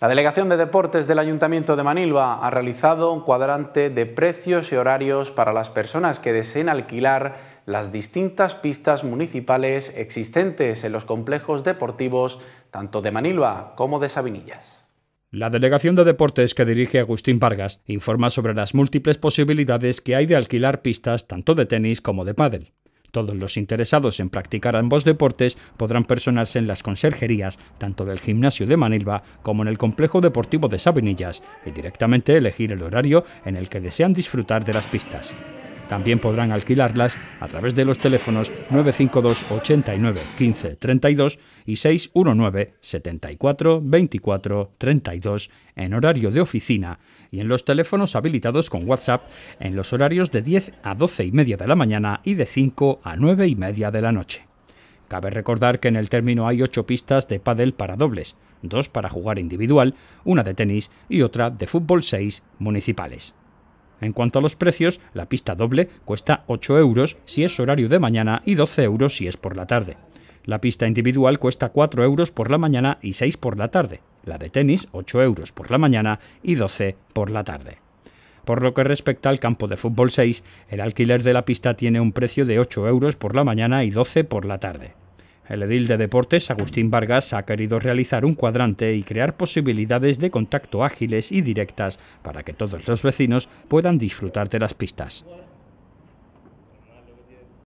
La Delegación de Deportes del Ayuntamiento de Manilva ha realizado un cuadrante de precios y horarios para las personas que deseen alquilar las distintas pistas municipales existentes en los complejos deportivos tanto de Manilva como de Sabinillas. La Delegación de Deportes que dirige Agustín Vargas informa sobre las múltiples posibilidades que hay de alquilar pistas tanto de tenis como de pádel. Todos los interesados en practicar ambos deportes podrán personarse en las conserjerías tanto del gimnasio de Manilva como en el complejo deportivo de Sabinillas y directamente elegir el horario en el que desean disfrutar de las pistas. También podrán alquilarlas a través de los teléfonos 952 89 15 32 y 619 74 24 32 en horario de oficina y en los teléfonos habilitados con WhatsApp en los horarios de 10 a 12 y media de la mañana y de 5 a 9 y media de la noche. Cabe recordar que en el término hay ocho pistas de pádel para dobles, dos para jugar individual, una de tenis y otra de fútbol 6 municipales. En cuanto a los precios, la pista doble cuesta 8 euros si es horario de mañana y 12 euros si es por la tarde. La pista individual cuesta 4 euros por la mañana y 6 por la tarde. La de tenis 8 euros por la mañana y 12 por la tarde. Por lo que respecta al campo de fútbol 6, el alquiler de la pista tiene un precio de 8 euros por la mañana y 12 por la tarde. El edil de deportes, Agustín Vargas, ha querido realizar un cuadrante y crear posibilidades de contacto ágiles y directas para que todos los vecinos puedan disfrutar de las pistas.